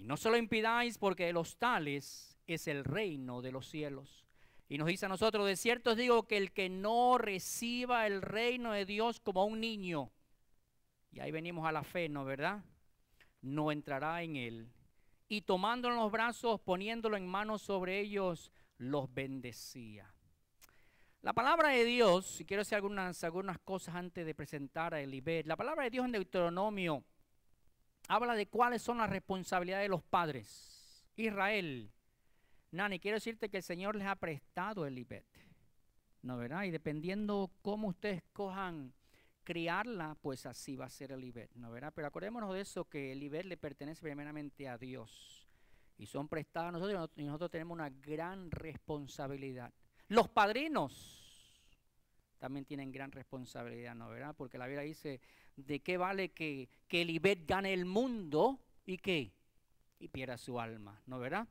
Y no se lo impidáis porque de los tales es el reino de los cielos. Y nos dice a nosotros, de cierto os digo que el que no reciba el reino de Dios como un niño, y ahí venimos a la fe, ¿no verdad? No entrará en él. Y tomándolo en los brazos, poniéndolo en manos sobre ellos, los bendecía. La palabra de Dios, si quiero hacer algunas, cosas antes de presentar a Eliber, la palabra de Dios en Deuteronomio habla de cuáles son las responsabilidades de los padres. Israel, Nani, quiero decirte que el Señor les ha prestado el Ibet. ¿No verá? Y dependiendo cómo ustedes cojan criarla, pues así va a ser el IBET, ¿no verdad? Pero acordémonos de eso, que el IBET le pertenece primeramente a Dios. Y son prestados a nosotros y nosotros tenemos una gran responsabilidad. Los padrinos también tienen gran responsabilidad, ¿no verdad? Porque la Biblia dice, ¿De qué vale que, el ibet gane el mundo y que Y pierda su alma, ¿no verdad?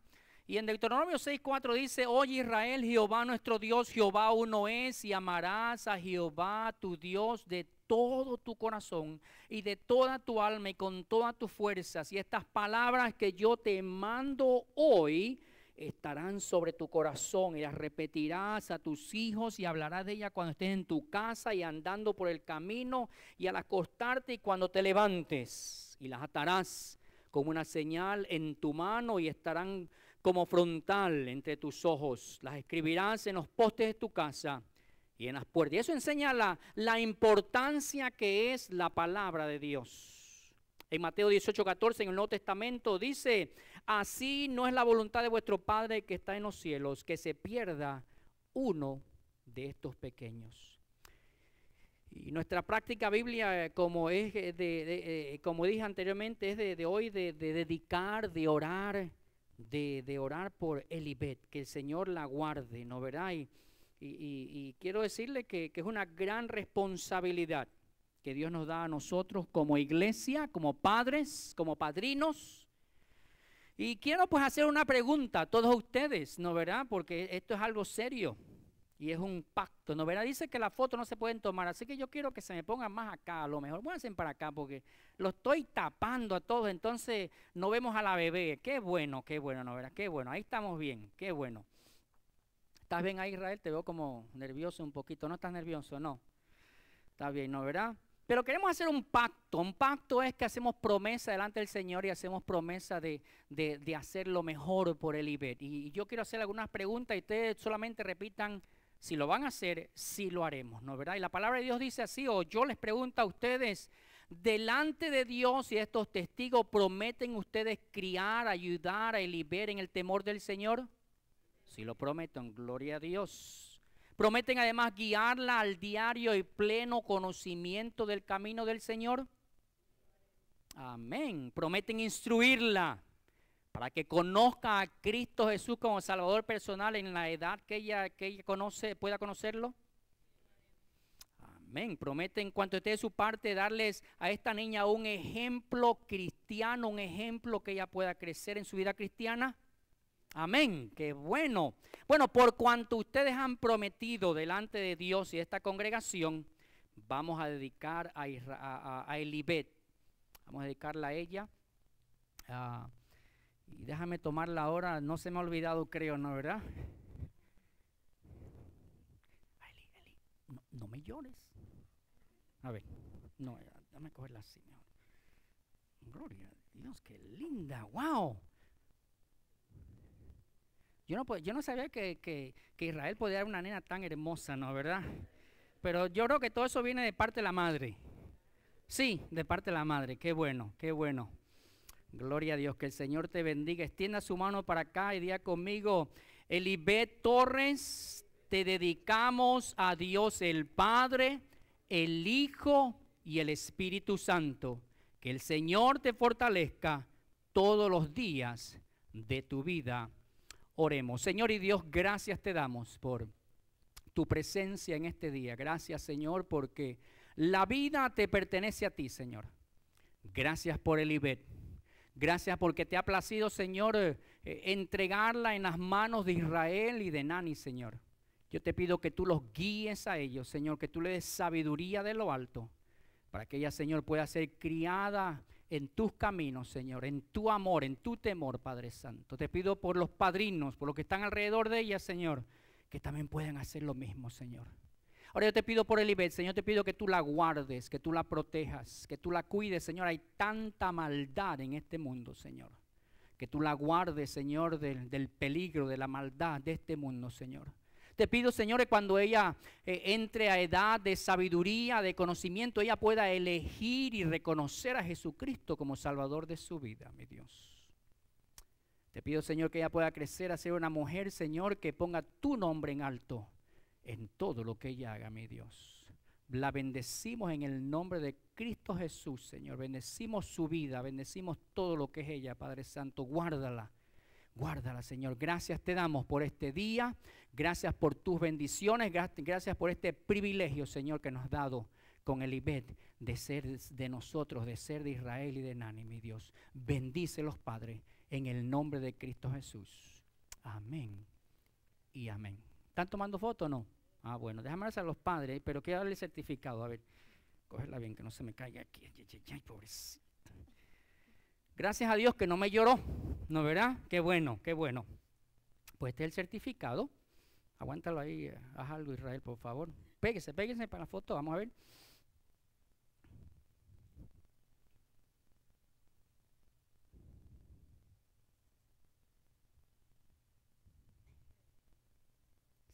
Y en Deuteronomio 6.4 dice, Oye Israel, Jehová nuestro Dios, Jehová uno es, y amarás a Jehová tu Dios de todo tu corazón y de toda tu alma y con todas tus fuerzas. Y estas palabras que yo te mando hoy estarán sobre tu corazón y las repetirás a tus hijos y hablarás de ella cuando estés en tu casa y andando por el camino y al acostarte y cuando te levantes y las atarás como una señal en tu mano y estarán como frontal entre tus ojos. Las escribirás en los postes de tu casa y en las puertas. Y eso enseña la, la importancia que es la palabra de Dios. En Mateo 18, 14, en el Nuevo Testamento dice, Así no es la voluntad de vuestro Padre que está en los cielos, que se pierda uno de estos pequeños. Y nuestra práctica biblia, eh, como, es eh, de, eh, como dije anteriormente, es de, hoy de, dedicar, de orar, de, orar por Elibet, que el Señor la guarde, ¿no verdad? Y, quiero decirle que es una gran responsabilidad que Dios nos da a nosotros como iglesia, como padres, como padrinos, y quiero pues hacer una pregunta a todos ustedes, ¿no verdad? Porque esto es algo serio y es un pacto, ¿no verdad? Dice que las fotos no se pueden tomar, así que yo quiero que se me pongan más acá, a lo mejor pónganse para acá porque lo estoy tapando a todos, entonces no vemos a la bebé. Qué bueno, qué bueno, ¿no verdad? Qué bueno, ahí estamos bien, qué bueno. ¿Estás bien ahí, Israel? Te veo como nervioso un poquito. ¿No estás nervioso? No. Está bien, ¿no verdad? Pero queremos hacer un pacto. Un pacto es que hacemos promesa delante del Señor y hacemos promesa de, de, hacer lo mejor por el IBET. Y yo quiero hacer algunas preguntas y ustedes solamente repitan si lo van a hacer, si lo haremos, ¿no verdad? Y la palabra de Dios dice así, o yo les pregunto a ustedes, delante de Dios y estos testigos, ¿prometen ustedes criar, ayudar, a liber en el temor del Señor? Si lo prometen, gloria a Dios. Prometen además guiarla al diario y pleno conocimiento del camino del Señor. Amén. Prometen instruirla para que conozca a Cristo Jesús como Salvador personal en la edad que ella, que ella conoce, pueda conocerlo. Amén. Prometen, cuanto esté de su parte, darles a esta niña un ejemplo cristiano, un ejemplo que ella pueda crecer en su vida cristiana. Amén, qué bueno. Bueno, por cuanto ustedes han prometido delante de Dios y esta congregación, vamos a dedicar a, Elibet. Vamos a dedicarla a ella. Ah, y déjame tomarla ahora, no se me ha olvidado, creo, ¿no, verdad? no, me llores. A ver, no, déjame cogerla así Gloria a Dios, qué linda, wow. Yo no, sabía que, Israel podía dar una nena tan hermosa, ¿no? ¿Verdad? Pero yo creo que todo eso viene de parte de la madre. Sí, de parte de la madre. Qué bueno, qué bueno. Gloria a Dios, que el Señor te bendiga. Extienda su mano para acá y diga conmigo, Elibet Torres, te dedicamos a Dios el Padre, el Hijo y el Espíritu Santo. Que el Señor te fortalezca todos los días de tu vida. Oremos. Señor y Dios, gracias te damos por tu presencia en este día. Gracias, Señor, porque la vida te pertenece a ti, Señor. Gracias por el Ibet. Gracias porque te ha placido, Señor, eh, entregarla en las manos de Israel y de Nani, Señor. Yo te pido que tú los guíes a ellos, Señor, que tú les des sabiduría de lo alto, para que ella, Señor, pueda ser criada en tus caminos, Señor, en tu amor, en tu temor, Padre Santo. Te pido por los padrinos, por los que están alrededor de ella, Señor, que también puedan hacer lo mismo, Señor. Ahora yo te pido por Elibet, Señor, te pido que tú la guardes, que tú la protejas, que tú la cuides, Señor. Hay tanta maldad en este mundo, Señor. Que tú la guardes, Señor, del, del peligro, de la maldad de este mundo, Señor. Te pido, Señor, que cuando ella eh, entre a edad de sabiduría, de conocimiento, ella pueda elegir y reconocer a Jesucristo como Salvador de su vida, mi Dios. Te pido, Señor, que ella pueda crecer a ser una mujer, Señor, que ponga tu nombre en alto en todo lo que ella haga, mi Dios. La bendecimos en el nombre de Cristo Jesús, Señor. Bendecimos su vida, bendecimos todo lo que es ella, Padre Santo. Guárdala Guárdala, Señor. Gracias te damos por este día. Gracias por tus bendiciones. Gracias por este privilegio, Señor, que nos has dado con el Ibet de ser de nosotros, de ser de Israel y de Nani, mi Dios. los padres en el nombre de Cristo Jesús. Amén y amén. ¿Están tomando foto o no? Ah, bueno, déjame a los padres, pero quiero darle certificado. A ver, cogerla bien, que no se me caiga aquí. Ay, ay, ay, Gracias a Dios que no me lloró, ¿no verdad? Qué bueno, qué bueno. Pues este es el certificado. Aguántalo ahí, eh, haz algo Israel, por favor. Péguese, péguese para la foto, vamos a ver.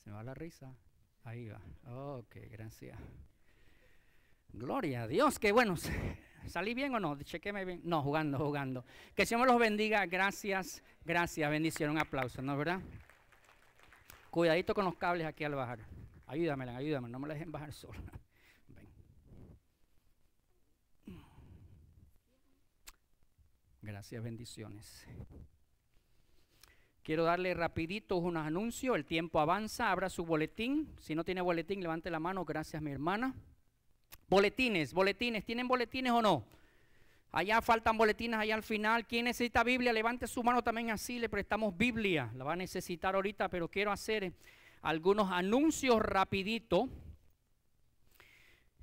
Se me va la risa. Ahí va. Ok, gracias. Gloria a Dios, qué bueno. ¿Salí bien o no? Chequeme bien. No, jugando, jugando. Que Señor los bendiga. Gracias, gracias. Bendición, un aplauso, ¿no es verdad? Cuidadito con los cables aquí al bajar. Ayúdame, ayúdame, no me dejen bajar sola. Gracias, bendiciones. Quiero darle rapidito unos anuncios. El tiempo avanza. Abra su boletín. Si no tiene boletín, levante la mano. Gracias, mi hermana. Boletines, boletines, ¿tienen boletines o no? Allá faltan boletines, allá al final. ¿Quién necesita Biblia? Levante su mano también así, le prestamos Biblia. La va a necesitar ahorita, pero quiero hacer eh, algunos anuncios rapidito.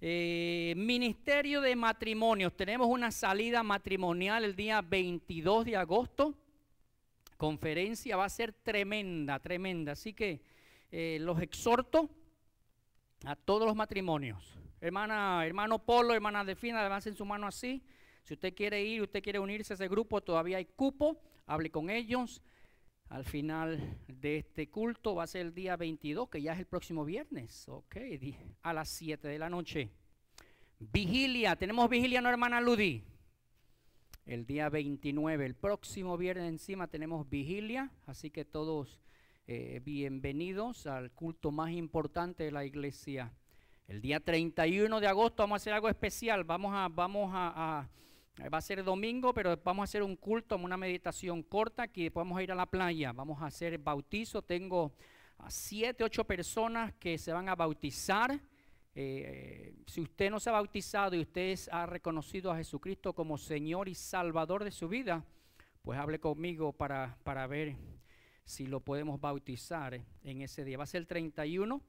Eh, Ministerio de Matrimonios. Tenemos una salida matrimonial el día 22 de agosto. Conferencia va a ser tremenda, tremenda. Así que eh, los exhorto a todos los matrimonios. Hermana, hermano Polo, hermana Defina, levanten su mano así. Si usted quiere ir, usted quiere unirse a ese grupo, todavía hay cupo, hable con ellos. Al final de este culto va a ser el día 22, que ya es el próximo viernes, ok, a las 7 de la noche. Vigilia, tenemos vigilia, no hermana Ludi. El día 29, el próximo viernes encima tenemos vigilia, así que todos eh, bienvenidos al culto más importante de la iglesia el día 31 de agosto vamos a hacer algo especial. Vamos a, vamos a, va a ser domingo, pero vamos a hacer un culto, una meditación corta, que vamos a ir a la playa. Vamos a hacer bautizo. Tengo a siete, ocho personas que se van a bautizar. Eh, si usted no se ha bautizado y usted ha reconocido a Jesucristo como Señor y Salvador de su vida, pues hable conmigo para, para ver si lo podemos bautizar en ese día. Va a ser el 31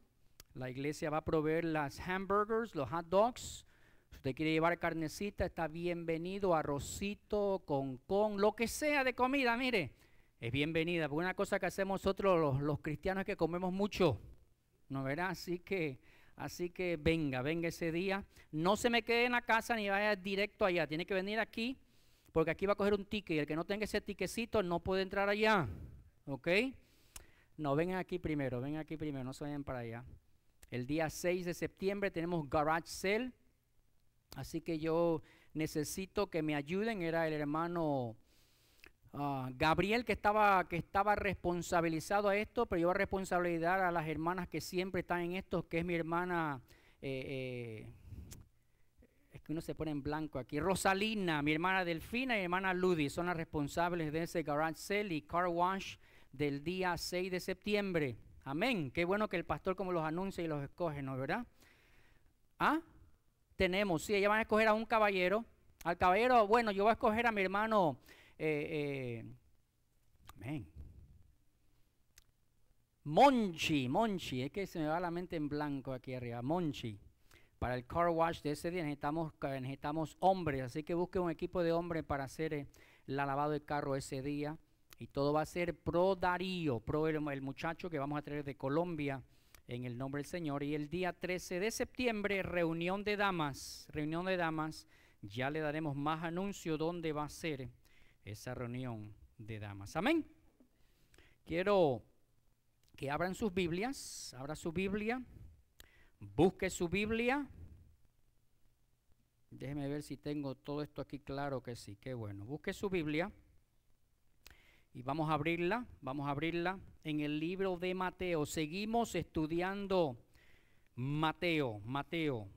la iglesia va a proveer las hamburgers, los hot dogs. Si usted quiere llevar carnecita, está bienvenido, arrocito, con con, lo que sea de comida, mire, es bienvenida. Porque una cosa que hacemos nosotros los, cristianos es que comemos mucho, ¿no verá? Así que, así que venga, venga ese día. No se me quede en la casa ni vaya directo allá, tiene que venir aquí, porque aquí va a coger un ticket y el que no tenga ese tiquecito no puede entrar allá, ¿ok? No, vengan aquí primero, vengan aquí primero, no se vayan para allá. El día 6 de septiembre tenemos Garage Sale. Así que yo necesito que me ayuden. Era el hermano ah, Gabriel que estaba, que estaba responsabilizado a esto, pero yo voy a responsabilizar a las hermanas que siempre están en esto, que es mi hermana. Eh, eh, es que uno se pone en blanco aquí. Rosalina, mi hermana Delfina y mi hermana Ludy son las responsables de ese garage sale y car wash del día 6 de septiembre. Amén. Qué bueno que el pastor como los anuncia y los escoge, ¿no? ¿Verdad? ¿Ah? Tenemos, sí, ella van a escoger a un caballero. Al caballero, bueno, yo voy a escoger a mi hermano. Eh, eh, amén. Monchi, Monchi, es que se me va la mente en blanco aquí arriba, Monchi. Para el car wash de ese día necesitamos, eh, necesitamos hombres, así que busque un equipo de hombres para hacer el, lavado del carro ese día. Y todo va a ser pro Darío, pro el, muchacho que vamos a traer de Colombia en el nombre del Señor. Y el día 13 de septiembre, reunión de damas, reunión de damas. Ya le daremos más anuncio dónde va a ser esa reunión de damas. Amén. Quiero que abran sus Biblias, abra su Biblia, busque su Biblia. Déjeme ver si tengo todo esto aquí claro que sí, qué bueno. Busque su Biblia y vamos a abrirla, vamos a abrirla en el libro de Mateo. Seguimos estudiando Mateo, Mateo,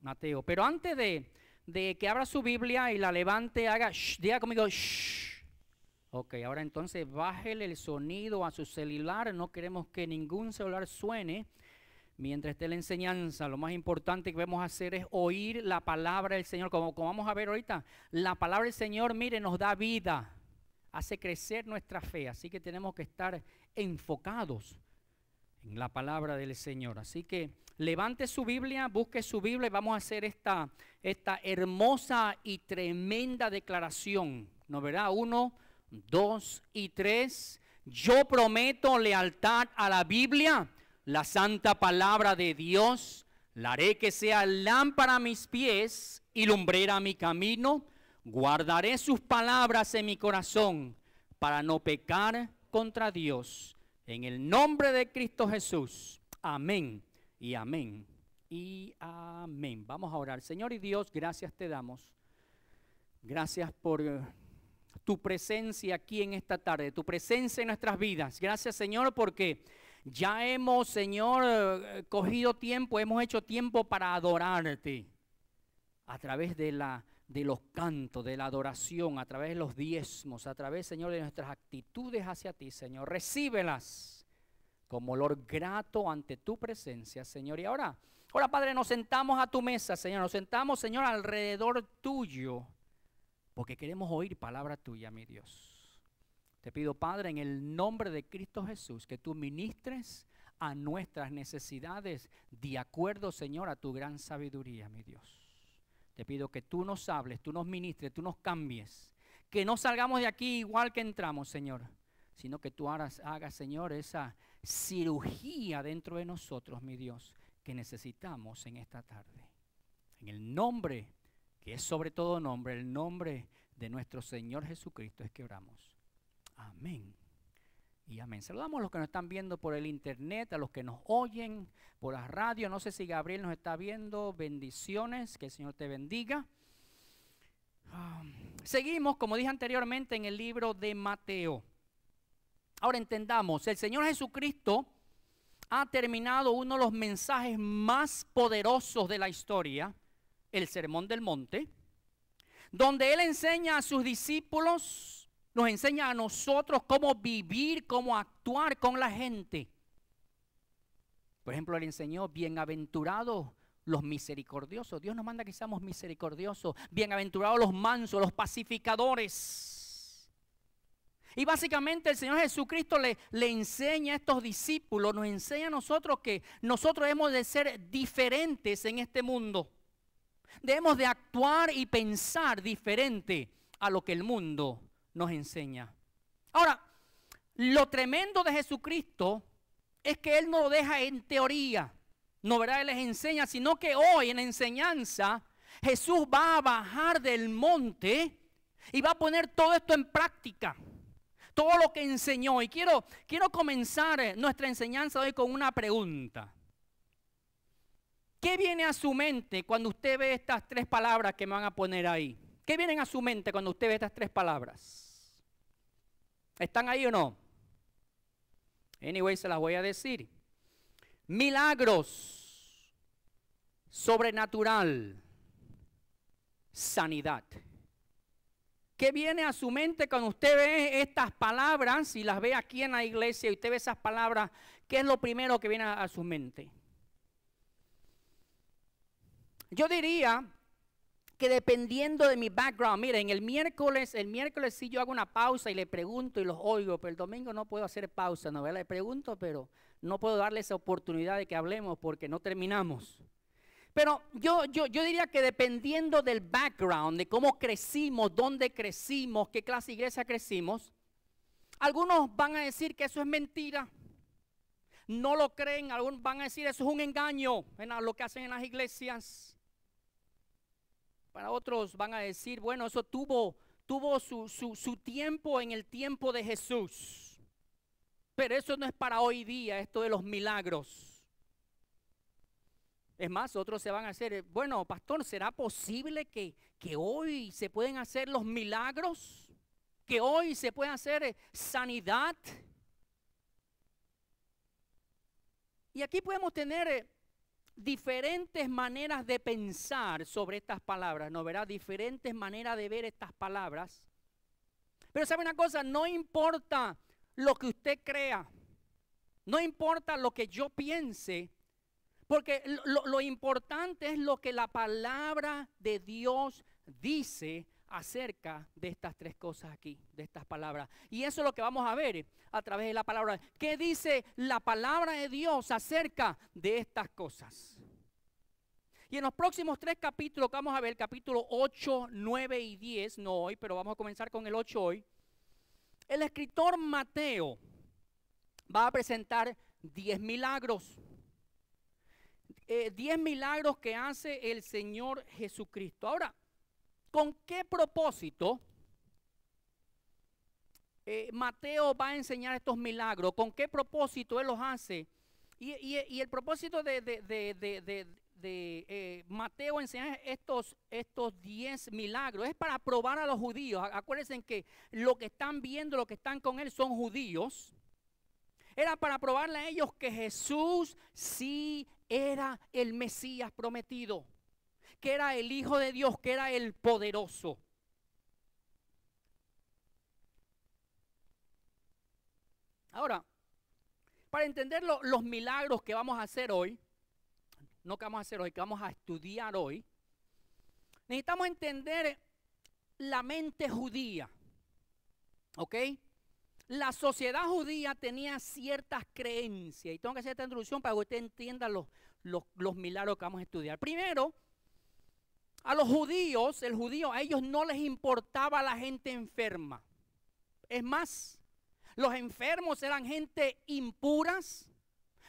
Mateo. Pero antes de, de que abra su Biblia y la levante, haga, diga conmigo, shh. Ok, ahora entonces bájele el sonido a su celular. No queremos que ningún celular suene mientras esté la enseñanza, lo más importante que vamos a hacer es oír la palabra del Señor. Como, como, vamos a ver ahorita, la palabra del Señor, mire, nos da vida hace crecer nuestra fe. Así que tenemos que estar enfocados en la palabra del Señor. Así que levante su Biblia, busque su Biblia y vamos a hacer esta, esta hermosa y tremenda declaración. ¿No verá? Uno, dos y tres. Yo prometo lealtad a la Biblia, la santa palabra de Dios. La haré que sea lámpara a mis pies y lumbrera a mi camino Guardaré sus palabras en mi corazón para no pecar contra Dios. En el nombre de Cristo Jesús. Amén y amén y amén. Vamos a orar. Señor y Dios, gracias te damos. Gracias por eh, tu presencia aquí en esta tarde, tu presencia en nuestras vidas. Gracias Señor porque ya hemos, Señor, eh, cogido tiempo, hemos hecho tiempo para adorarte a través de la de los cantos, de la adoración, a través de los diezmos, a través, Señor, de nuestras actitudes hacia ti, Señor. Recíbelas como olor grato ante tu presencia, Señor. Y ahora, ahora, Padre, nos sentamos a tu mesa, Señor. Nos sentamos, Señor, alrededor tuyo, porque queremos oír palabra tuya, mi Dios. Te pido, Padre, en el nombre de Cristo Jesús, que tú ministres a nuestras necesidades de acuerdo, Señor, a tu gran sabiduría, mi Dios. Te pido que tú nos hables, tú nos ministres, tú nos cambies. Que no salgamos de aquí igual que entramos, Señor, sino que tú hagas, hagas, Señor, esa cirugía dentro de nosotros, mi Dios, que necesitamos en esta tarde. En el nombre, que es sobre todo nombre, el nombre de nuestro Señor Jesucristo es que oramos. Amén y amén. Saludamos a los que nos están viendo por el internet, a los que nos oyen por la radio. No sé si Gabriel nos está viendo. Bendiciones, que el Señor te bendiga. Ah, seguimos, como dije anteriormente, en el libro de Mateo. Ahora entendamos, el Señor Jesucristo ha terminado uno de los mensajes más poderosos de la historia, el Sermón del Monte, donde Él enseña a sus discípulos nos enseña a nosotros cómo vivir, cómo actuar con la gente. Por ejemplo, le enseñó, bienaventurados los misericordiosos. Dios nos manda que seamos misericordiosos. Bienaventurados los mansos, los pacificadores. Y básicamente el Señor Jesucristo le, le enseña a estos discípulos, nos enseña a nosotros que nosotros hemos de ser diferentes en este mundo. Debemos de actuar y pensar diferente a lo que el mundo nos enseña. Ahora, lo tremendo de Jesucristo es que Él no lo deja en teoría, no verdad, Él les enseña, sino que hoy en enseñanza Jesús va a bajar del monte y va a poner todo esto en práctica. Todo lo que enseñó. Y quiero, quiero comenzar eh, nuestra enseñanza hoy con una pregunta. ¿Qué viene a su mente cuando usted ve estas tres palabras que me van a poner ahí? ¿Qué vienen a su mente cuando usted ve estas tres palabras? ¿Están ahí o no? Anyway, se las voy a decir. Milagros, sobrenatural, sanidad. ¿Qué viene a su mente cuando usted ve estas palabras y las ve aquí en la iglesia y usted ve esas palabras? ¿Qué es lo primero que viene a, su mente? Yo diría que dependiendo de mi background, miren, el miércoles, el miércoles sí yo hago una pausa y le pregunto y los oigo, pero el domingo no puedo hacer pausa, no, le pregunto, pero no puedo darle esa oportunidad de que hablemos porque no terminamos. Pero yo, yo, yo diría que dependiendo del background, de cómo crecimos, dónde crecimos, qué clase de iglesia crecimos, algunos van a decir que eso es mentira. No lo creen, algunos van a decir eso es un engaño en lo que hacen en las iglesias otros van a decir, bueno, eso tuvo, tuvo su, tiempo en el tiempo de Jesús. Pero eso no es para hoy día, esto de los milagros. Es más, otros se van a hacer, bueno, pastor, ¿será posible que, que hoy se pueden hacer los milagros? ¿Que hoy se puede hacer eh, sanidad? Y aquí podemos tener eh, diferentes maneras de pensar sobre estas palabras, ¿no? Verá diferentes maneras de ver estas palabras. Pero sabe una cosa, no importa lo que usted crea, no importa lo que yo piense, porque lo, lo importante es lo que la palabra de Dios dice acerca de estas tres cosas aquí, de estas palabras. Y eso es lo que vamos a ver a través de la palabra. ¿Qué dice la palabra de Dios acerca de estas cosas? Y en los próximos tres capítulos, vamos a ver, capítulo 8, 9 y 10, no hoy, pero vamos a comenzar con el 8 hoy, el escritor Mateo va a presentar 10 milagros. 10 eh, milagros que hace el Señor Jesucristo. Ahora, ¿Con qué propósito eh, Mateo va a enseñar estos milagros? ¿Con qué propósito él los hace? Y, el propósito de, eh, Mateo enseñar estos, estos diez milagros es para probar a los judíos. Acuérdense que lo que están viendo, lo que están con él son judíos. Era para probarle a ellos que Jesús sí era el Mesías prometido que era el Hijo de Dios, que era el poderoso. Ahora, para entender los milagros que vamos a hacer hoy, no que vamos a hacer hoy, que vamos a estudiar hoy, necesitamos entender la mente judía. ¿Ok? La sociedad judía tenía ciertas creencias. Y tengo que hacer esta introducción para que usted entienda los, los, los milagros que vamos a estudiar. Primero, a los judíos, el judío, a ellos no les importaba la gente enferma. Es más, los enfermos eran gente impuras,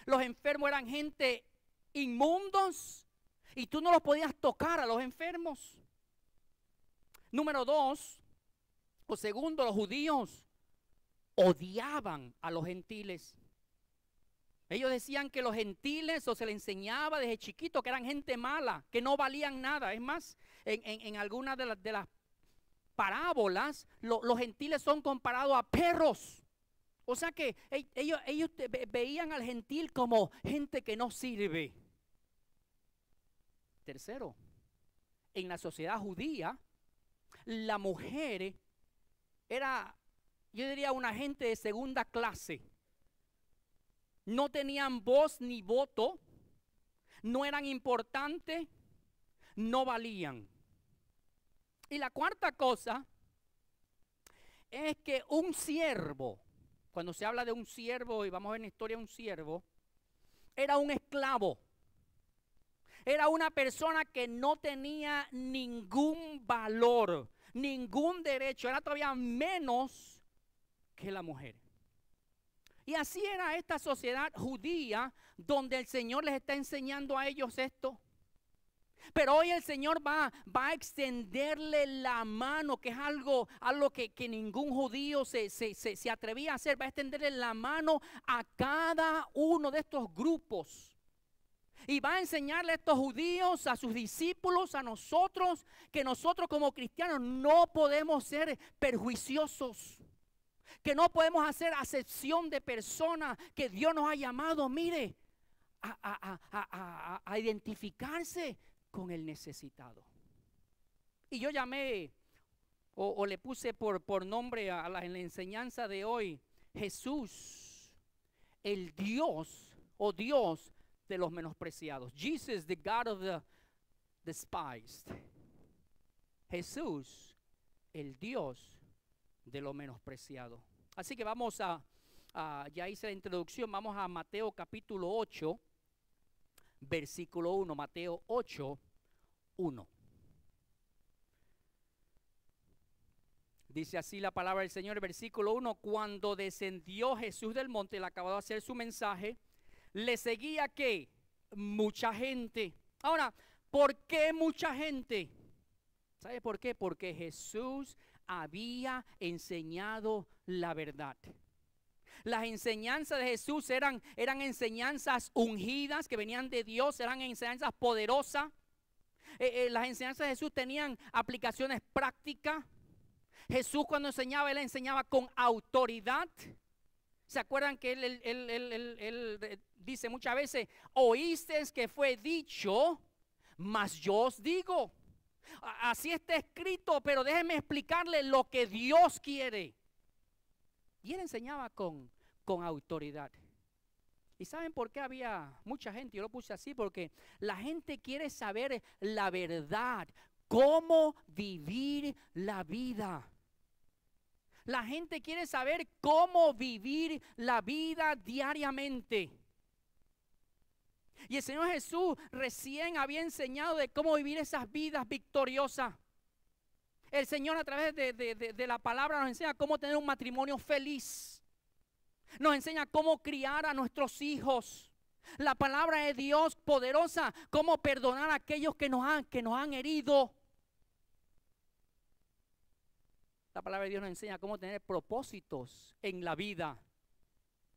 los enfermos eran gente inmundos y tú no los podías tocar a los enfermos. Número dos, o segundo, los judíos odiaban a los gentiles. Ellos decían que los gentiles, o se les enseñaba desde chiquito, que eran gente mala, que no valían nada. Es más, en, en, algunas de, de, las parábolas, los gentiles son comparados a perros. O sea que ellos, ellos veían al gentil como gente que no sirve. Tercero, en la sociedad judía, la mujer era, yo diría, una gente de segunda clase no tenían voz ni voto, no eran importantes, no valían. Y la cuarta cosa es que un siervo, cuando se habla de un siervo, y vamos a ver en la historia de un siervo, era un esclavo. Era una persona que no tenía ningún valor, ningún derecho, era todavía menos que la mujer. Y así era esta sociedad judía donde el Señor les está enseñando a ellos esto. Pero hoy el Señor va, va a extenderle la mano, que es algo, algo que, ningún judío se, se atrevía a hacer. Va a extenderle la mano a cada uno de estos grupos. Y va a enseñarle a estos judíos, a sus discípulos, a nosotros, que nosotros como cristianos no podemos ser perjuiciosos que no podemos hacer acepción de personas que Dios nos ha llamado, mire, a, identificarse con el necesitado. Y yo llamé o, le puse por, por nombre a en la enseñanza de hoy, Jesús, el Dios o Dios de los menospreciados. Jesus, the God of the despised. Jesús, el Dios de lo menospreciado. Así que vamos a, ya hice la introducción, vamos a Mateo capítulo 8, versículo 1, Mateo 8, 1. Dice así la palabra del Señor, versículo 1, cuando descendió Jesús del monte, le acabó de hacer su mensaje, le seguía que mucha gente. Ahora, ¿por qué mucha gente? ¿Sabe por qué? Porque Jesús había enseñado la verdad. Las enseñanzas de Jesús eran, eran enseñanzas ungidas que venían de Dios, eran enseñanzas poderosas. Eh, eh, las enseñanzas de Jesús tenían aplicaciones prácticas. Jesús cuando enseñaba, él enseñaba con autoridad. ¿Se acuerdan que él, eh, dice muchas veces, oíste que fue dicho, mas yo os digo? Así está escrito, pero déjenme explicarle lo que Dios quiere. Y él enseñaba con, con autoridad. ¿Y saben por qué había mucha gente? Yo lo puse así, porque la gente quiere saber la verdad, cómo vivir la vida. La gente quiere saber cómo vivir la vida diariamente. Y el Señor Jesús recién había enseñado de cómo vivir esas vidas victoriosas. El Señor a través de, la palabra nos enseña cómo tener un matrimonio feliz. Nos enseña cómo criar a nuestros hijos. La palabra de Dios poderosa, cómo perdonar a aquellos que han, que nos han herido. La palabra de Dios nos enseña cómo tener propósitos en la vida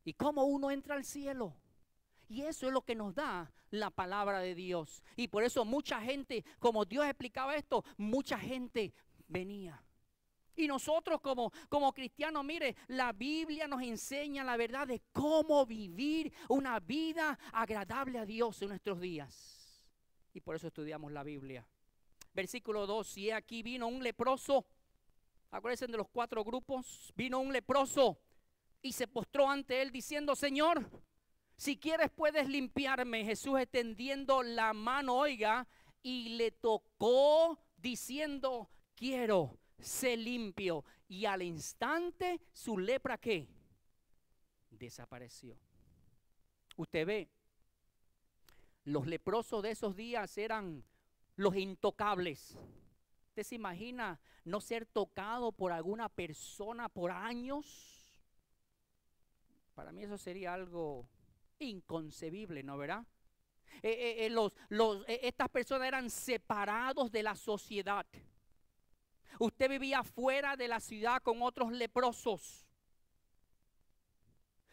y cómo uno entra al cielo. Y eso es lo que nos da la palabra de Dios. Y por eso mucha gente, como Dios explicaba esto, mucha gente venía. Y nosotros como, como cristianos, mire, la Biblia nos enseña la verdad de cómo vivir una vida agradable a Dios en nuestros días. Y por eso estudiamos la Biblia. Versículo 2, y aquí vino un leproso. Acuérdense de los cuatro grupos. Vino un leproso y se postró ante él diciendo, Señor, si quieres puedes limpiarme. Jesús extendiendo la mano, oiga, y le tocó diciendo, quiero, ser limpio. Y al instante su lepra qué? Desapareció. Usted ve, los leprosos de esos días eran los intocables. ¿Usted se imagina no ser tocado por alguna persona por años? Para mí eso sería algo Inconcebible, ¿no verá? Eh, eh, eh, estas personas eran separados de la sociedad. Usted vivía fuera de la ciudad con otros leprosos.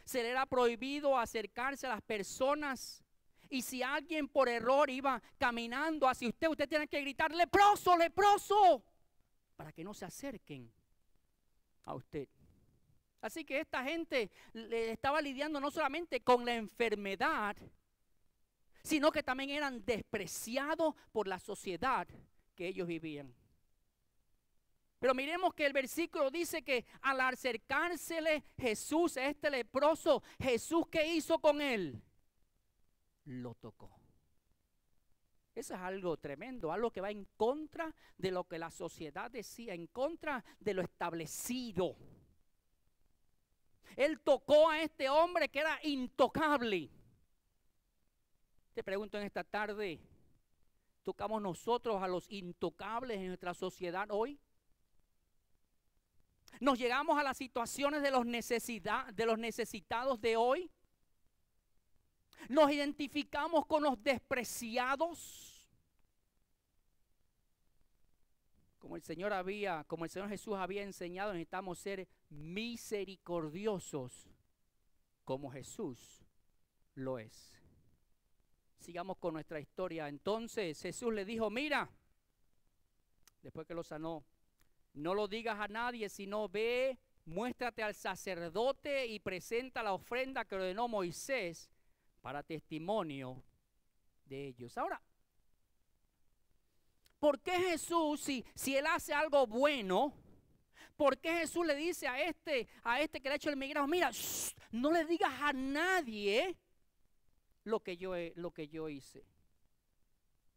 Se le era prohibido acercarse a las personas. Y si alguien por error iba caminando hacia usted, usted tiene que gritar, leproso, leproso, para que no se acerquen a usted. Así que esta gente le estaba lidiando no solamente con la enfermedad, sino que también eran despreciados por la sociedad que ellos vivían. Pero miremos que el versículo dice que al acercársele Jesús a este leproso, Jesús qué hizo con él? Lo tocó. Eso es algo tremendo, algo que va en contra de lo que la sociedad decía, en contra de lo establecido. Él tocó a este hombre que era intocable. Te pregunto en esta tarde, ¿tocamos nosotros a los intocables en nuestra sociedad hoy? ¿Nos llegamos a las situaciones de los, necesidad, de los necesitados de hoy? ¿Nos identificamos con los despreciados? como el Señor había, como el Señor Jesús había enseñado, necesitamos ser misericordiosos como Jesús lo es. Sigamos con nuestra historia. Entonces Jesús le dijo, mira, después que lo sanó, no lo digas a nadie, sino ve, muéstrate al sacerdote y presenta la ofrenda que ordenó Moisés para testimonio de ellos. Ahora, ¿por qué Jesús, si, si él hace algo bueno, ¿por qué Jesús le dice a este, a este que le ha hecho el migrado, mira, no le digas a nadie lo que, yo, lo que yo hice?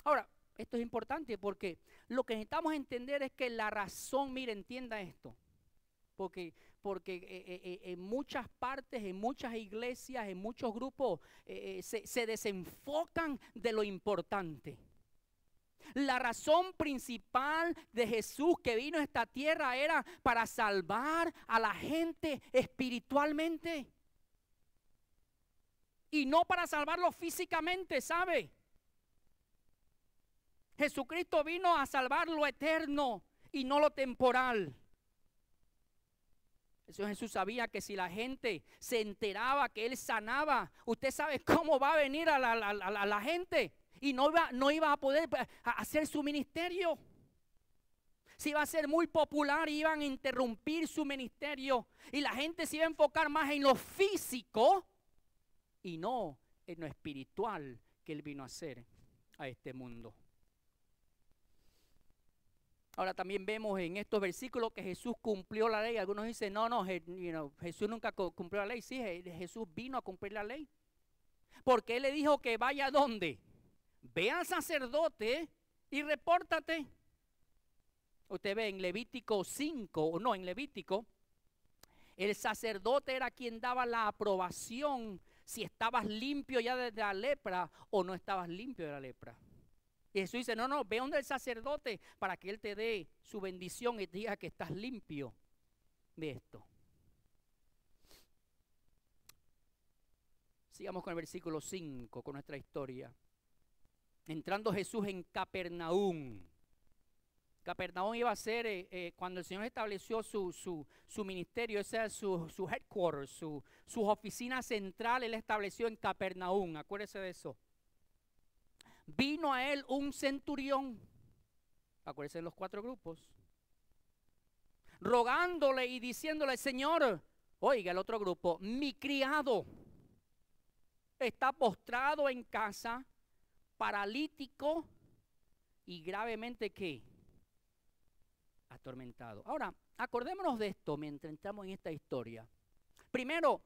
Ahora, esto es importante porque lo que necesitamos entender es que la razón, mira, entienda esto. Porque, porque eh, eh, eh, en muchas partes, en muchas iglesias, en muchos grupos, se desenfocan de lo importante. La razón principal de Jesús que vino a esta tierra era para salvar a la gente espiritualmente. Y no para salvarlo físicamente, ¿sabe? Jesucristo vino a salvar lo eterno y no lo temporal. Eso Jesús sabía que si la gente se enteraba que Él sanaba, usted sabe cómo va a venir a la, a la gente y no iba, no iba a poder eh, hacer su ministerio. Si iba a ser muy popular iban a interrumpir su ministerio. Y la gente se iba a enfocar más en lo físico y no en lo espiritual que él vino a hacer a este mundo. Ahora también vemos en estos versículos que Jesús cumplió la ley. Algunos dicen, no, no, Jesús nunca cumplió la ley. Sí, Jesús vino a cumplir la ley. Porque Él le dijo que vaya a dónde? ve al sacerdote y repórtate. Usted ve en Levítico 5, o no, en Levítico, el sacerdote era quien daba la aprobación si estabas limpio ya de la lepra o no estabas limpio de la lepra. Y Jesús dice, no, no, ve donde el sacerdote para que él te dé su bendición y diga que estás limpio de esto. Sigamos con el versículo 5, con nuestra historia entrando Jesús en Capernaum. Capernaum iba a ser, eh, eh, cuando el Señor estableció su, ministerio, ese es su, su headquarters, su, sus oficinas centrales, él estableció en Capernaum, acuérdese de eso. Vino a él un centurión, acuérdense de los cuatro grupos, rogándole y diciéndole, Señor, oiga el otro grupo, mi criado está postrado en casa paralítico y gravemente qué? Atormentado. Ahora, acordémonos de esto mientras entramos en esta historia. Primero,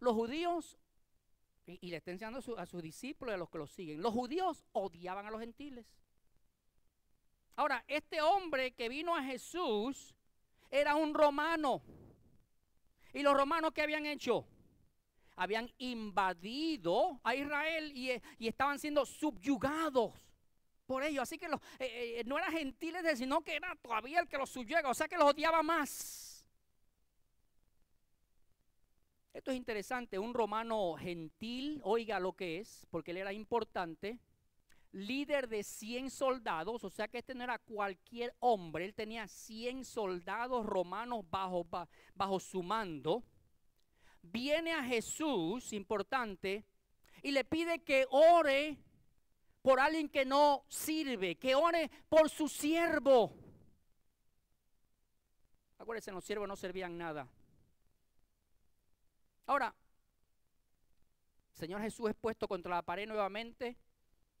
los judíos, y, le está enseñando a, sus discípulos y a los que lo siguen, los judíos odiaban a los gentiles. Ahora, este hombre que vino a Jesús era un romano. ¿Y los romanos qué habían hecho? habían invadido a Israel eh, y, estaban siendo subyugados por ellos. Así que los, eh, eh, no eran gentiles, sino que era todavía el que los subyuga, o sea que los odiaba más. Esto es interesante, un romano gentil, oiga lo que es, porque él era importante, líder de 100 soldados, o sea que este no era cualquier hombre, él tenía 100 soldados romanos bajo su mando viene a Jesús, importante, y le pide que ore por alguien que no sirve, que ore por su siervo. Acuérdense, los siervos no servían nada. Ahora, Señor Jesús es puesto contra la pared nuevamente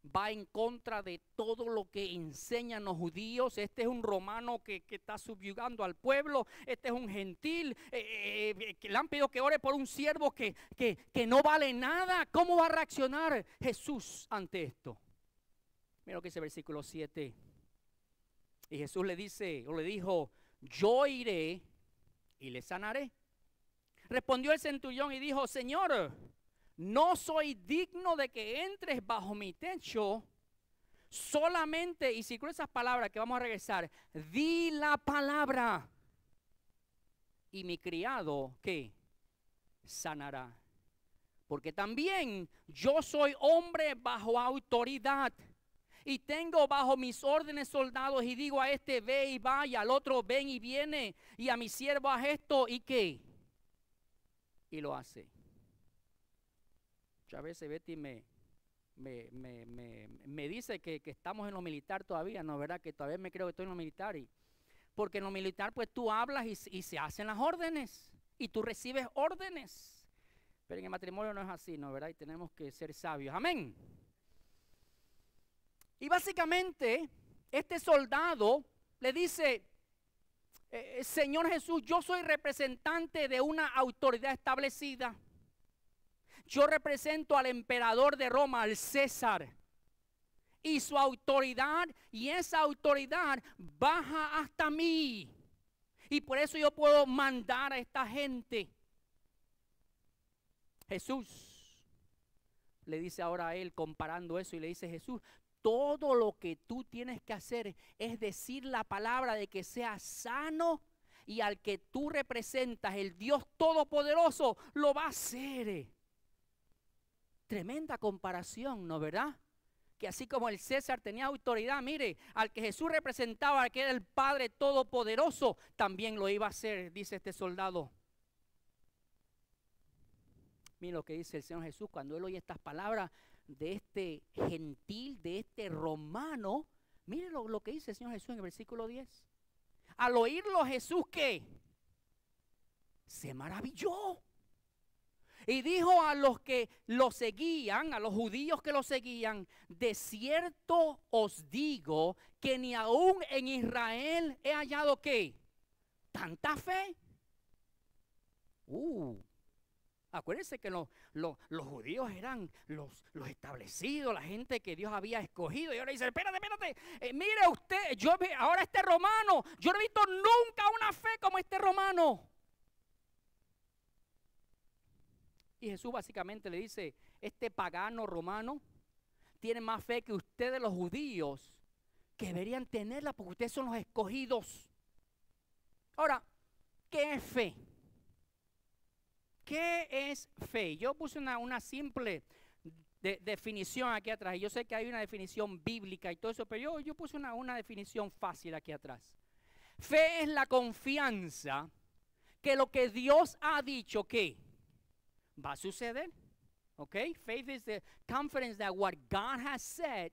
va en contra de todo lo que enseñan los judíos. Este es un romano que, está subyugando al pueblo. Este es un gentil eh, eh, eh, le han pedido que ore por un siervo que, que, no vale nada. ¿Cómo va a reaccionar Jesús ante esto? Mira lo que dice el versículo 7. Y Jesús le dice, o le dijo, yo iré y le sanaré. Respondió el centurión y dijo, Señor, no soy digno de que entres bajo mi techo, solamente, y si con esas palabras que vamos a regresar, di la palabra y mi criado ¿qué? sanará. Porque también yo soy hombre bajo autoridad y tengo bajo mis órdenes soldados y digo a este ve y vaya, al otro ven y viene y a mi siervo haz esto y qué. Y lo hace. A veces Betty me, dice que, estamos en lo militar todavía, ¿no? ¿Verdad? Que todavía me creo que estoy en lo militar. porque en lo militar pues tú hablas y, se hacen las órdenes y tú recibes órdenes. Pero en el matrimonio no es así, ¿no? ¿Verdad? Y tenemos que ser sabios. Amén. Y básicamente este soldado le dice, eh, eh, Señor Jesús, yo soy representante de una autoridad establecida. Yo represento al emperador de Roma, al César. Y su autoridad y esa autoridad baja hasta mí. Y por eso yo puedo mandar a esta gente. Jesús le dice ahora a él, comparando eso, y le dice, Jesús, todo lo que tú tienes que hacer es decir la palabra de que sea sano y al que tú representas, el Dios Todopoderoso, lo va a hacer. Tremenda comparación, ¿no verdad? Que así como el César tenía autoridad, mire, al que Jesús representaba, que era el Padre Todopoderoso, también lo iba a hacer, dice este soldado. Mire lo que dice el Señor Jesús cuando él oye estas palabras de este gentil, de este romano. Mire lo, que dice el Señor Jesús en el versículo 10. Al oírlo Jesús ¿qué? se maravilló y dijo a los que lo seguían, a los judíos que lo seguían, de cierto os digo que ni aún en Israel he hallado qué? Tanta fe. Uh, Acuérdense que los, los, judíos eran los, los, establecidos, la gente que Dios había escogido. Y ahora dice, espérate, espérate, eh, mire usted, yo ahora este romano, yo no he visto nunca una fe como este romano. Y Jesús básicamente le dice, este pagano romano tiene más fe que ustedes los judíos, que deberían tenerla porque ustedes son los escogidos. Ahora, ¿qué es fe? ¿Qué es fe? Yo puse una, una simple definición aquí atrás. Yo sé que hay una definición bíblica y todo eso, pero yo, yo puse una, una definición fácil aquí atrás. Fe es la confianza que lo que Dios ha dicho que va a suceder. ¿ok? Faith is the confidence that what God has said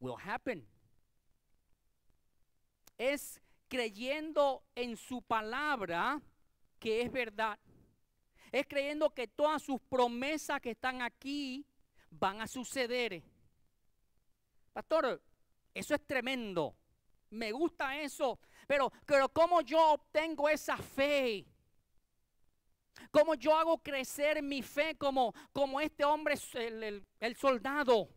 will happen. Es creyendo en su palabra que es verdad. Es creyendo que todas sus promesas que están aquí van a suceder. Pastor, eso es tremendo. Me gusta eso. Pero, pero ¿cómo yo obtengo esa fe? Cómo yo hago crecer mi fe como, como este hombre, el, el, soldado.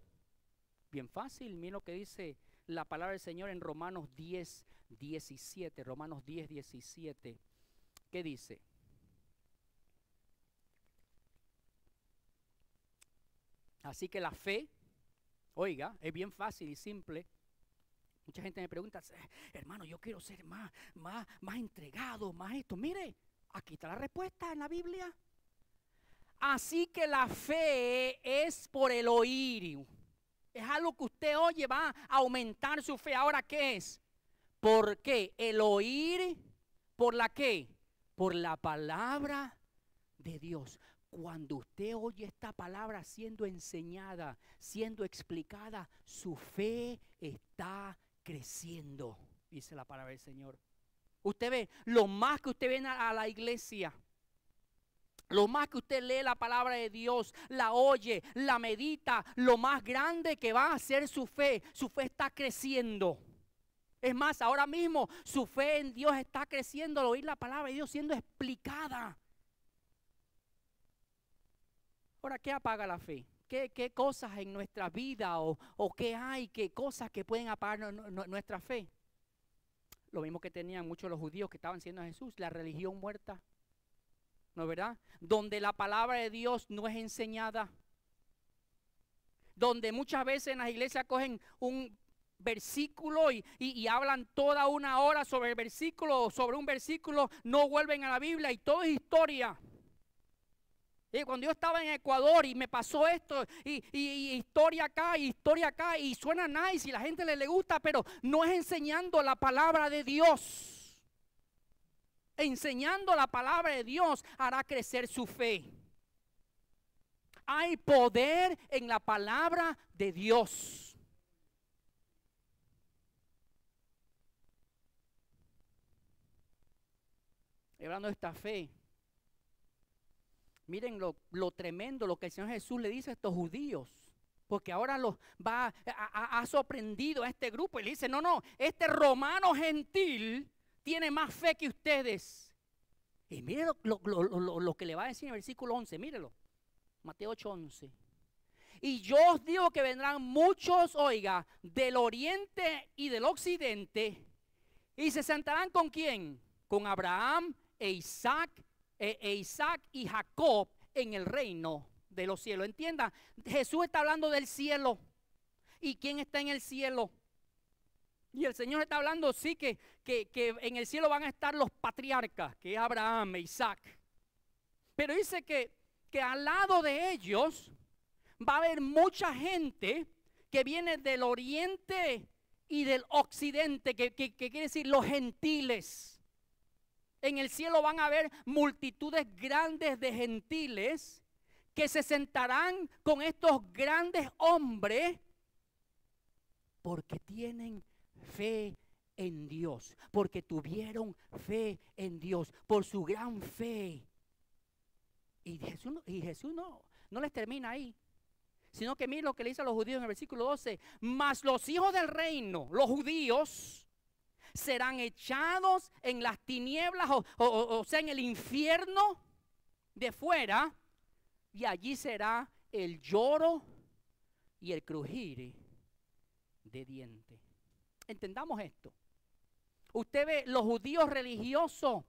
Bien fácil, miren lo que dice la palabra del Señor en Romanos 10, 17. Romanos 10, 17. ¿Qué dice? Así que la fe, oiga, es bien fácil y simple. Mucha gente me pregunta, eh, hermano, yo quiero ser más, más, más entregado, más esto. Mire, Aquí está la respuesta en la Biblia. Así que la fe es por el oír. Es algo que usted oye, va a aumentar su fe. Ahora, ¿qué es? ¿Por qué? El oír, ¿por la qué? Por la palabra de Dios. Cuando usted oye esta palabra siendo enseñada, siendo explicada, su fe está creciendo, dice la palabra del Señor. Usted ve, lo más que usted viene a la iglesia, lo más que usted lee la palabra de Dios, la oye, la medita, lo más grande que va a ser su fe, su fe está creciendo. Es más, ahora mismo su fe en Dios está creciendo al oír la palabra de Dios siendo explicada. Ahora, ¿qué apaga la fe? ¿Qué, cosas en nuestra vida o, o qué hay, qué cosas que pueden apagar nuestra fe? lo mismo que tenían muchos los judíos que estaban siendo Jesús, la religión muerta. ¿No es verdad? Donde la palabra de Dios no es enseñada. Donde muchas veces en las iglesias cogen un versículo y, y, hablan toda una hora sobre el versículo, sobre un versículo, no vuelven a la Biblia y todo es historia cuando yo estaba en Ecuador y me pasó esto, y, historia acá, y historia acá, y suena nice y la gente le, le gusta, pero no es enseñando la palabra de Dios. Enseñando la palabra de Dios hará crecer su fe. Hay poder en la palabra de Dios. Hablando de esta fe, Miren lo, tremendo, lo que el Señor Jesús le dice a estos judíos. Porque ahora los va, ha, sorprendido a este grupo y le dice, no, no, este romano gentil tiene más fe que ustedes. Y miren lo, que le va a decir en el versículo 11, mírenlo. Mateo 8, 11. Y yo os digo que vendrán muchos, oiga, del oriente y del occidente, y se sentarán con quién? Con Abraham e Isaac e, e Isaac y Jacob en el reino de los cielos. Entienda, Jesús está hablando del cielo. ¿Y quién está en el cielo? Y el Señor está hablando, sí, que, que, en el cielo van a estar los patriarcas, que es Abraham, e Isaac. Pero dice que, que al lado de ellos va a haber mucha gente que viene del oriente y del occidente, que, que, quiere decir los gentiles. En el cielo van a haber multitudes grandes de gentiles que se sentarán con estos grandes hombres porque tienen fe en Dios, porque tuvieron fe en Dios, por su gran fe. Y Jesús, no, no, les termina ahí, sino que mira lo que le dice a los judíos en el versículo 12, mas los hijos del reino, los judíos, serán echados en las tinieblas, o, sea, en el infierno de fuera, y allí será el lloro y el crujir de dientes. Entendamos esto. Usted ve, los judíos religiosos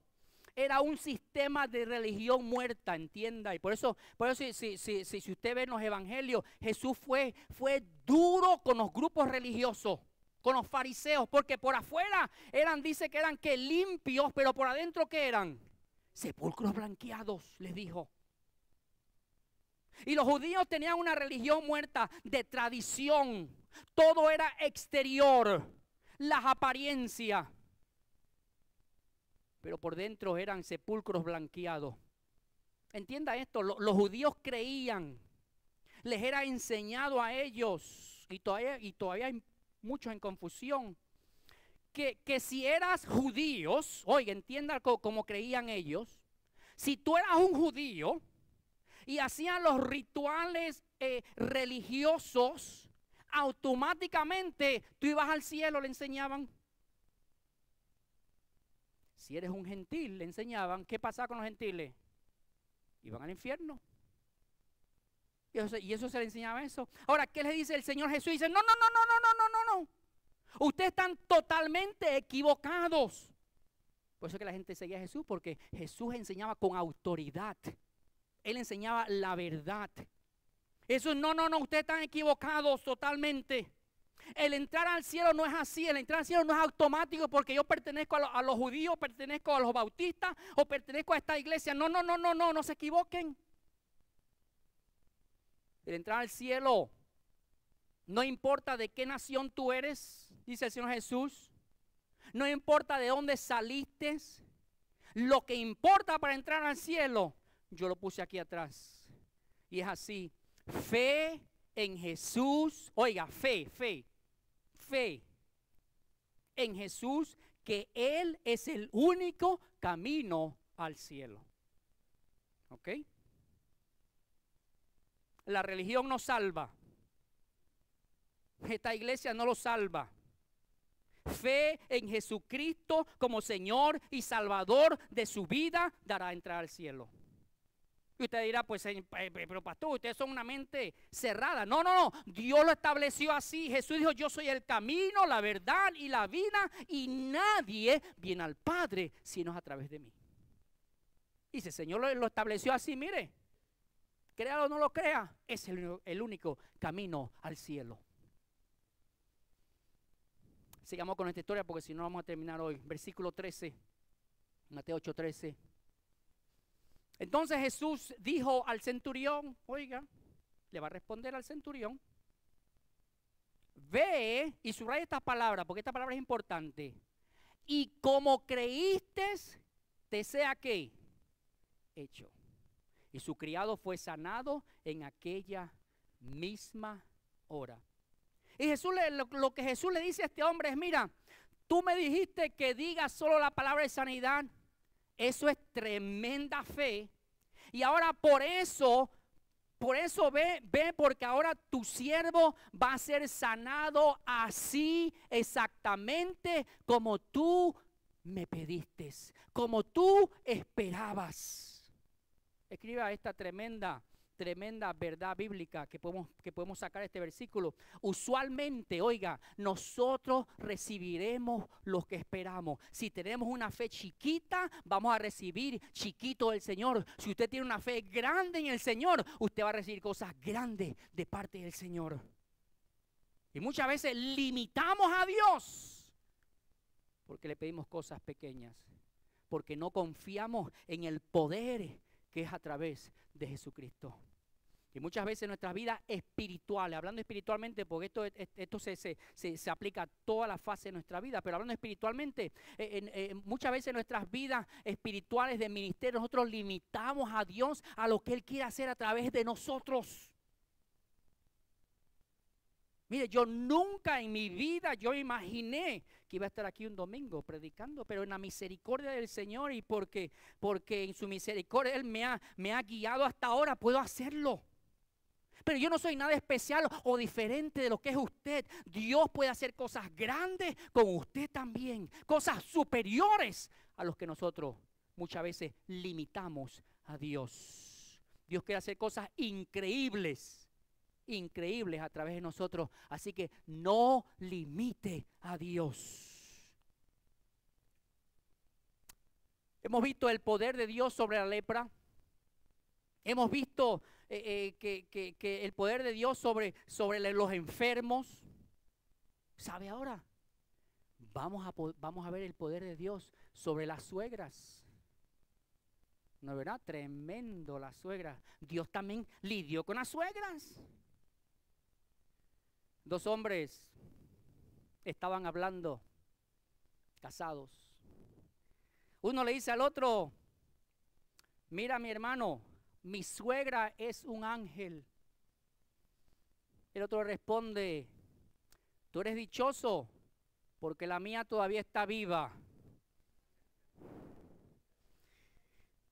era un sistema de religión muerta, entienda. Y por eso, por eso si, si, si, si usted ve en los evangelios, Jesús fue, fue duro con los grupos religiosos con los fariseos, porque por afuera eran, dice que eran que limpios, pero por adentro que eran sepulcros blanqueados, les dijo. Y los judíos tenían una religión muerta de tradición. Todo era exterior, las apariencias. Pero por dentro eran sepulcros blanqueados. Entienda esto, los judíos creían, les era enseñado a ellos, y todavía, y todavía muchos en confusión, que, si eras judíos, oye, entienda como, creían ellos, si tú eras un judío y hacían los rituales eh, religiosos, automáticamente tú ibas al cielo, le enseñaban. Si eres un gentil, le enseñaban, ¿qué pasaba con los gentiles? Iban al infierno. Y eso, se le enseñaba eso. Ahora, ¿qué le dice el Señor Jesús? Dice, no, no, no, no, no, no, no, no. no Ustedes están totalmente equivocados. Por eso que la gente seguía a Jesús, porque Jesús enseñaba con autoridad. Él enseñaba la verdad. Eso no, no, no, ustedes están equivocados totalmente. El entrar al cielo no es así, el entrar al cielo no es automático porque yo pertenezco a los judíos, pertenezco a los bautistas o pertenezco a esta iglesia. No, no, no, no, no, no se equivoquen. El entrar al cielo. No importa de qué nación tú eres, dice el Señor Jesús. No importa de dónde saliste. Lo que importa para entrar al cielo, yo lo puse aquí atrás. Y es así. Fe en Jesús. Oiga, fe, fe. Fe en Jesús que Él es el único camino al cielo. ¿Ok? La religión no salva. Esta iglesia no lo salva. Fe en Jesucristo como Señor y Salvador de su vida dará a entrar al cielo. Y usted dirá, pues, eh, eh, eh, pero pastor, ustedes son una mente cerrada. No, no, no. Dios lo estableció así. Jesús dijo, yo soy el camino, la verdad y la vida. Y nadie viene al Padre sino a través de mí. Y Señor lo estableció así, mire, Crea o no lo crea, es el, único camino al cielo. Sigamos con esta historia porque si no vamos a terminar hoy. Versículo 13, Mateo 8, 13. Entonces Jesús dijo al centurión, oiga, le va a responder al centurión, ve y subraya esta palabra, porque esta palabra es importante. Y como creíste, te sea que hecho. Y su criado fue sanado en aquella misma hora. Y Jesús le, lo, que Jesús le dice a este hombre es, mira, tú me dijiste que digas solo la palabra de sanidad. Eso es tremenda fe. Y ahora por eso, por eso ve, ve, porque ahora tu siervo va a ser sanado así exactamente como tú me pediste, como tú esperabas escriba esta tremenda, tremenda verdad bíblica que podemos, que podemos sacar de este versículo. Usualmente, oiga, nosotros recibiremos lo que esperamos. Si tenemos una fe chiquita, vamos a recibir chiquito del Señor. Si usted tiene una fe grande en el Señor, usted va a recibir cosas grandes de parte del Señor. Y muchas veces limitamos a Dios porque le pedimos cosas pequeñas, porque no confiamos en el poder que es a través de Jesucristo. Y muchas veces nuestras vidas espirituales, hablando espiritualmente, porque esto, e-, e-, esto se, se, aplica a toda la fase de nuestra vida, pero hablando espiritualmente, e-, muchas veces nuestras vidas espirituales de ministerio, nosotros limitamos a Dios a lo que Él quiere hacer a través de nosotros. Mire, yo nunca en mi vida yo imaginé que iba a estar aquí un domingo predicando, pero en la misericordia del Señor y porque, porque en su misericordia Él me ha, me ha guiado hasta ahora, puedo hacerlo. Pero yo no soy nada especial o diferente de lo que es usted. Dios puede hacer cosas grandes con usted también, cosas superiores a los que nosotros muchas veces limitamos a Dios. Dios quiere hacer cosas increíbles increíbles a través de nosotros. Así que no limite a Dios. Hemos visto el poder de Dios sobre la lepra. Hemos visto eh, eh, que, el poder de Dios sobre, sobre los enfermos. ¿Sabe ahora? Vamos a, vamos a ver el poder de Dios sobre las suegras. ¿No es verdad? Tremendo las suegras. Dios también lidió con las suegras. Dos hombres estaban hablando, casados. Uno le dice al otro, mira mi hermano, mi suegra es un ángel. El otro responde, tú eres dichoso porque la mía todavía está viva.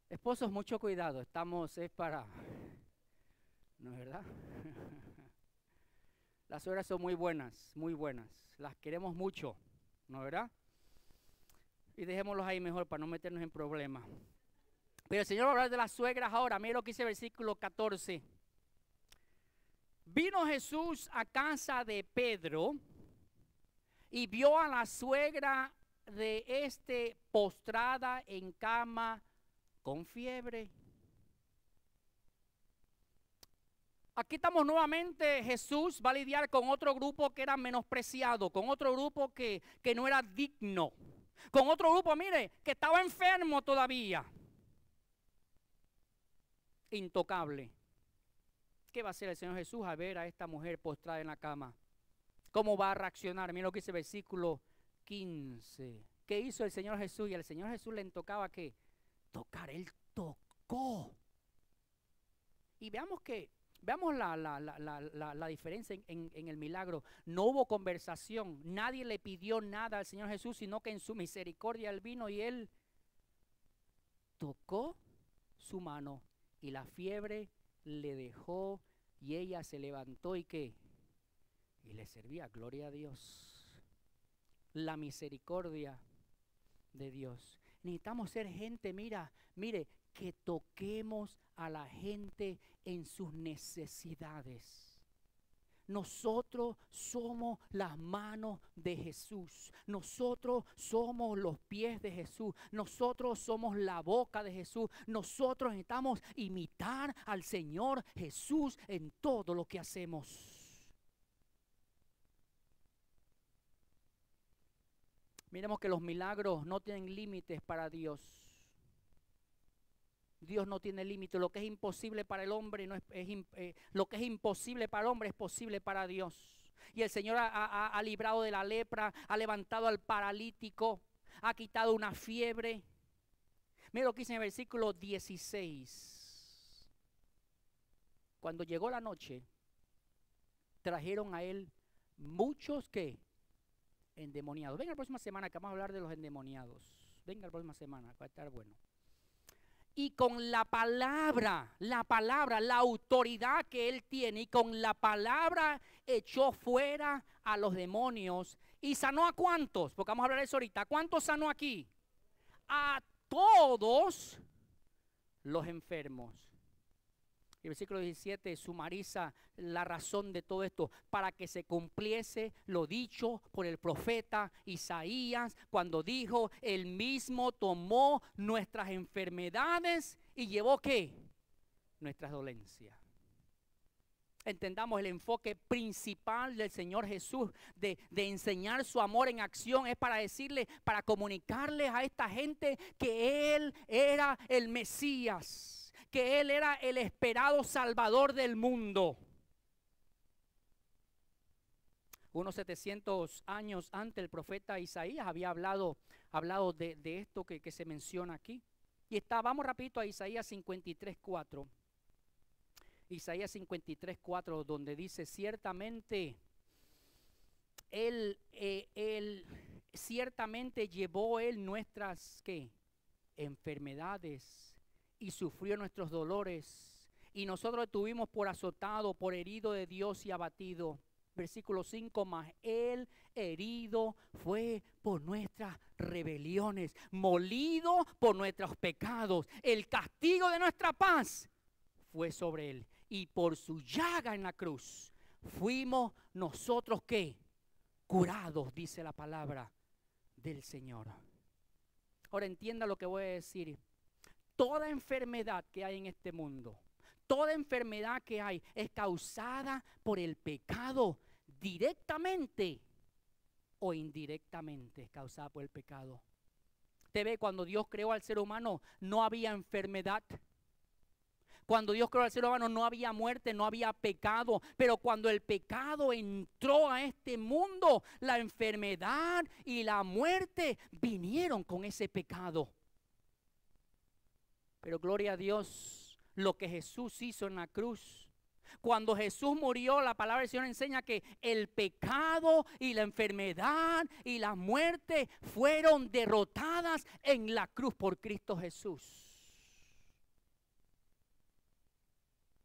Esposos, mucho cuidado, estamos, es para, ¿no es verdad? Las suegras son muy buenas, muy buenas. Las queremos mucho, ¿no verdad? Y dejémoslos ahí mejor para no meternos en problemas. Pero el Señor va a hablar de las suegras ahora. Mira lo que dice el versículo 14. Vino Jesús a casa de Pedro y vio a la suegra de este postrada en cama con fiebre. Aquí estamos nuevamente, Jesús va a lidiar con otro grupo que era menospreciado, con otro grupo que, no era digno, con otro grupo, mire, que estaba enfermo todavía, intocable. ¿Qué va a hacer el Señor Jesús a ver a esta mujer postrada en la cama? ¿Cómo va a reaccionar? Mira lo que dice el versículo 15. ¿Qué hizo el Señor Jesús? Y al Señor Jesús le tocaba que tocar, él tocó. Y veamos que Veamos la, diferencia en, en, el milagro. No hubo conversación, nadie le pidió nada al Señor Jesús, sino que en su misericordia él vino y él tocó su mano y la fiebre le dejó y ella se levantó y qué? Y le servía, gloria a Dios. La misericordia de Dios. Necesitamos ser gente, mira, mire, que toquemos a la gente en sus necesidades. Nosotros somos las manos de Jesús. Nosotros somos los pies de Jesús. Nosotros somos la boca de Jesús. Nosotros necesitamos imitar al Señor Jesús en todo lo que hacemos. Miremos que los milagros no tienen límites para Dios. Dios no tiene límite. Lo que es imposible para el hombre no es, eh, lo que es imposible para el hombre es posible para Dios. Y el Señor ha, librado de la lepra, ha levantado al paralítico, ha quitado una fiebre. Mira lo que dice en el versículo 16. Cuando llegó la noche, trajeron a él muchos que endemoniados. Venga la próxima semana que vamos a hablar de los endemoniados. Venga la próxima semana, va a estar bueno y con la palabra, la palabra, la autoridad que él tiene, y con la palabra echó fuera a los demonios y sanó a cuántos, porque vamos a hablar de eso ahorita, ¿cuántos sanó aquí? A todos los enfermos el versículo 17 sumariza la razón de todo esto, para que se cumpliese lo dicho por el profeta Isaías cuando dijo, el mismo tomó nuestras enfermedades y llevó qué? Nuestras dolencias. Entendamos el enfoque principal del Señor Jesús de, de, enseñar su amor en acción. Es para decirle, para comunicarles a esta gente que Él era el Mesías que Él era el esperado salvador del mundo. Unos 700 años antes el profeta Isaías había hablado, hablado de, esto que, se menciona aquí. Y está, vamos rapidito a Isaías 53.4. Isaías 53.4 donde dice, ciertamente, él, eh, él, ciertamente llevó él nuestras, ¿qué? Enfermedades y sufrió nuestros dolores. Y nosotros estuvimos por azotado, por herido de Dios y abatido. Versículo 5, más él herido fue por nuestras rebeliones, molido por nuestros pecados. El castigo de nuestra paz fue sobre él. Y por su llaga en la cruz fuimos nosotros que curados, dice la palabra del Señor. Ahora entienda lo que voy a decir toda enfermedad que hay en este mundo, toda enfermedad que hay es causada por el pecado directamente o indirectamente es causada por el pecado. Te ve cuando Dios creó al ser humano no había enfermedad. Cuando Dios creó al ser humano no había muerte, no había pecado. Pero cuando el pecado entró a este mundo, la enfermedad y la muerte vinieron con ese pecado. Pero gloria a Dios, lo que Jesús hizo en la cruz. Cuando Jesús murió, la palabra del Señor enseña que el pecado y la enfermedad y la muerte fueron derrotadas en la cruz por Cristo Jesús.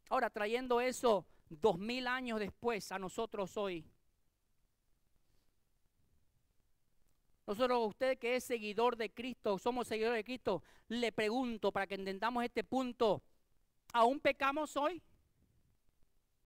Ahora, trayendo eso dos mil años después a nosotros hoy, Nosotros, usted que es seguidor de Cristo, somos seguidores de Cristo, le pregunto para que entendamos este punto, ¿aún pecamos hoy?